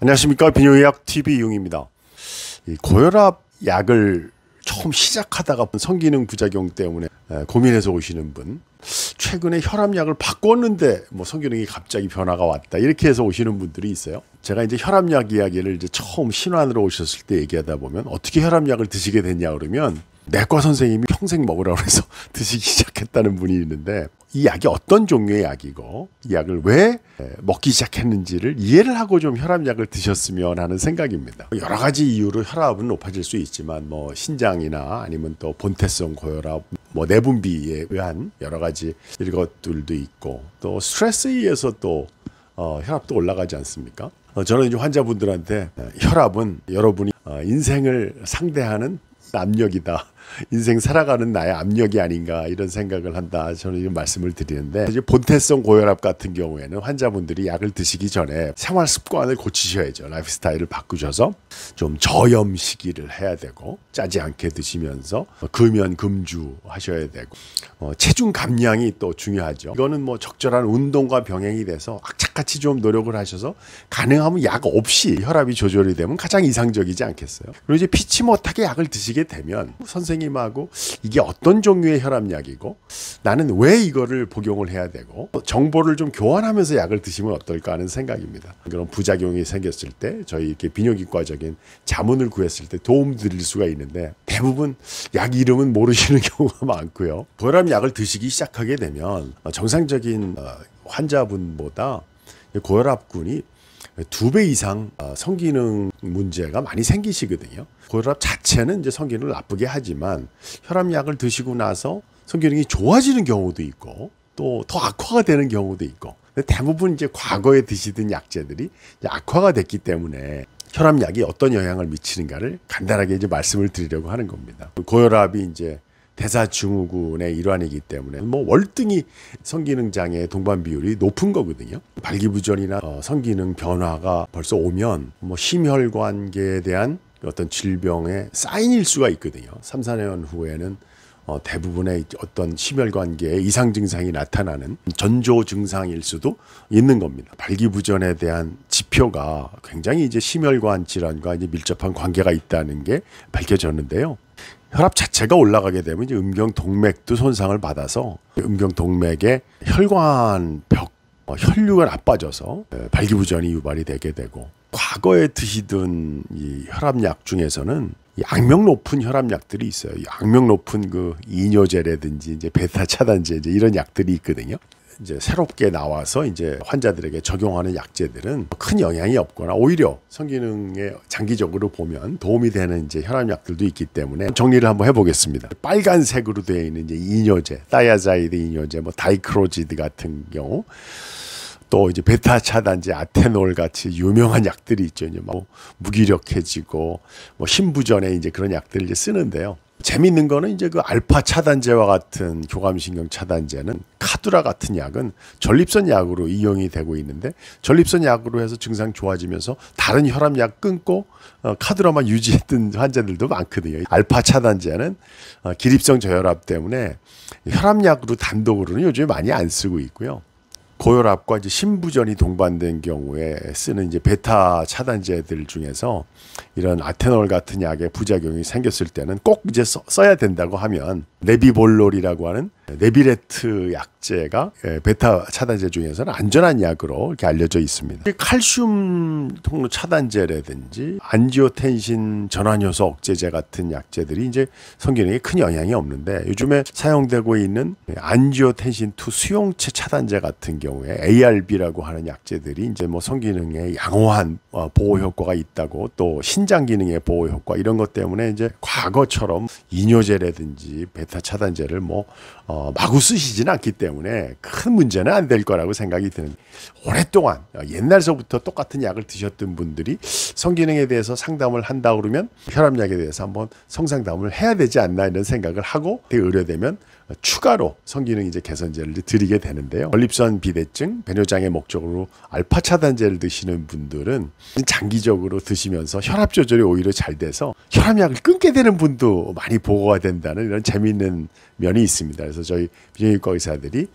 안녕하십니까 비뇨의학 TV 이용입니다. 고혈압 약을 처음 시작하다가 성기능 부작용 때문에 고민해서 오시는 분, 최근에 혈압약을 바꿨는데 뭐 성기능이 갑자기 변화가 왔다 이렇게 해서 오시는 분들이 있어요. 제가 이제 혈압약 이야기를 이제 처음 신환으로 오셨을 때 얘기하다 보면 어떻게 혈압약을 드시게 됐냐 그러면 내과 선생님이 평생 먹으라고 해서 드시기 시작했다는 분이 있는데 이 약이 어떤 종류의 약이고 이 약을 왜 먹기 시작했는지를 이해를 하고 좀 혈압약을 드셨으면 하는 생각입니다. 여러 가지 이유로 혈압은 높아질 수 있지만 뭐 신장이나 아니면 또 본태성 고혈압 뭐 내분비에 의한 여러 가지 이것들도 있고 또 스트레스에 의해서 또 어, 혈압도 올라가지 않습니까? 어, 저는 이제 환자분들한테 혈압은 여러분이 어, 인생을 상대하는 압력이다. 인생 살아가는 나의 압력이 아닌가 이런 생각을 한다. 저는 이런 말씀을 드리는데 이제 본태성 고혈압 같은 경우에는 환자분들이 약을 드시기 전에 생활 습관을 고치셔야죠. 라이프스타일을 바꾸셔서 좀 저염 식기를 해야 되고 짜지 않게 드시면서 금연 금주 하셔야 되고 어, 체중 감량이 또 중요하죠. 이거는 뭐 적절한 운동과 병행이 돼서 악착같이 좀 노력을 하셔서 가능하면 약 없이 혈압이 조절이 되면 가장 이상적이지 않겠어요. 그리고 이제 피치 못하게 약을 드시게 되면 선생 선생님하고 이게 어떤 종류의 혈압약이고 나는 왜 이거를 복용을 해야 되고 정보를 좀 교환하면서 약을 드시면 어떨까 하는 생각입니다. 그런 부작용이 생겼을 때 저희 이렇게 비뇨기과적인 자문을 구했을 때 도움 드릴 수가 있는데 대부분 약 이름은 모르시는 경우가 많고요. 고혈압약을 드시기 시작하게 되면 정상적인 어, 환자분보다 고혈압군이 두배 이상 어, 성기능 문제가 많이 생기시거든요. 고혈압 자체는 이제 성기능을 나쁘게 하지만 혈압약을 드시고 나서 성기능이 좋아지는 경우도 있고 또 더 악화가 되는 경우도 있고 대부분 이제 과거에 드시던 약제들이 이제 악화가 됐기 때문에 혈압약이 어떤 영향을 미치는가를 간단하게 이제 말씀을 드리려고 하는 겁니다. 고혈압이 이제 대사증후군의 일환이기 때문에 뭐 월등히 성기능 장애 동반 비율이 높은 거거든요. 발기부전이나 어, 성기능 변화가 벌써 오면 뭐 심혈관계에 대한 어떤 질병의 사인일 수가 있거든요. 삼사년 후에는 어, 대부분의 어떤 심혈관계에 이상 증상이 나타나는 전조 증상일 수도 있는 겁니다. 발기부전에 대한 지표가 굉장히 이제 심혈관 질환과 이제 밀접한 관계가 있다는 게 밝혀졌는데요. 혈압 자체가 올라가게 되면 이제 음경 동맥도 손상을 받아서 음경 동맥에 혈관 벽 뭐 혈류가 나빠져서 예, 발기부전이 유발이 되게 되고 과거에 드시던 이 혈압약 중에서는 이 악명 높은 혈압약들이 있어요. 악명 높은 그 이뇨제라든지 이제 베타 차단제 이제 이런 약들이 있거든요. 이제 새롭게 나와서 이제 환자들에게 적용하는 약제들은 큰 영향이 없거나 오히려 성기능에 장기적으로 보면 도움이 되는 이제 혈압약들도 있기 때문에 정리를 한번 해보겠습니다. 빨간색으로 되어 있는 이제 이뇨제, 다이아자이드 이뇨제, 뭐 다이크로지드 같은 경우 또 이제 베타 차단제 아테놀 같이 유명한 약들이 있죠. 이제 뭐 무기력해지고 뭐힘부전에 이제 그런 약들을 이제 쓰는데요. 재미있는 거는 이제 그 알파 차단제와 같은 교감신경 차단제는 카두라 같은 약은 전립선 약으로 이용이 되고 있는데 전립선 약으로 해서 증상 좋아지면서 다른 혈압약 끊고 어, 카두라만 유지했던 환자들도 많거든요. 알파 차단제는 어, 기립성 저혈압 때문에 혈압약으로 단독으로는 요즘에 많이 안 쓰고 있고요. 고혈압과 이제 신부전이 동반된 경우에 쓰는 이제 베타 차단제들 중에서 이런 아테놀 같은 약의 부작용이 생겼을 때는 꼭 이제 써, 야 된다고 하면 네비볼롤이라고 하는 네비레트 약 제가 예, 베타 차단제 중에서는 안전한 약으로 이렇게 알려져 있습니다. 칼슘 통로 차단제라든지 안지오텐신 전환효소 억제제 같은 약제들이 이제 성기능에 큰 영향이 없는데 요즘에 사용되고 있는 안지오텐신 2 수용체 차단제 같은 경우에 ARB라고 하는 약제들이 이제 뭐 성기능에 양호한 어, 보호 효과가 있다고 또 신장 기능의 보호 효과 이런 것 때문에 이제 과거처럼 이뇨제라든지 베타 차단제를 뭐어 마구 쓰시지는 않기 때문에 때문에 큰 문제는 안 될 거라고 생각이 드는 오랫동안 옛날서부터 똑같은 약을 드셨던 분들이 성기능에 대해서 상담을 한다 그러면 혈압약에 대해서 한번 성상담을 해야 되지 않나 이런 생각을 하고 의뢰되면 추가로 성기능 이제 개선제를 드리게 되는데요. 전립선 비대증, 배뇨장애 목적으로 알파 차단제를 드시는 분들은 장기적으로 드시면서 혈압 조절이 오히려 잘 돼서 혈압약을 끊게 되는 분도 많이 보고가 된다는 이런 재미있는 면이 있습니다. 그래서 저희 비뇨기과 의사들이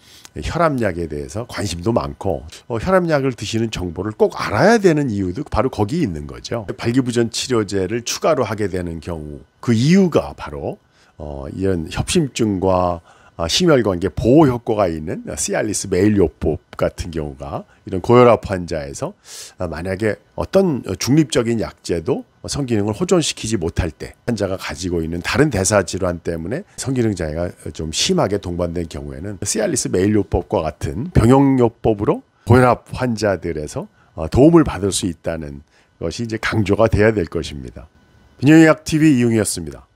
혈압약에 대해서 관심도 많고 어, 혈압약을 드시는 정보를 꼭 알아야 되는 이유도 바로 거기 있는 거죠. 발기부전 치료제를 추가로 하게 되는 경우 그 이유가 바로 어, 이런 협심증과 아, 심혈관계 보호 효과가 있는 시알리스 메일요법 같은 경우가 이런 고혈압 환자에서 아, 만약에 어떤 중립적인 약제도 성기능을 호전시키지 못할 때 환자가 가지고 있는 다른 대사 질환 때문에 성기능 장애가 좀 심하게 동반된 경우에는 시알리스 메일요법과 같은 병용요법으로 고혈압 환자들에서 아, 도움을 받을 수 있다는 것이 이제 강조가 돼야 될 것입니다. 비뇨의학 TV 이용이었습니다.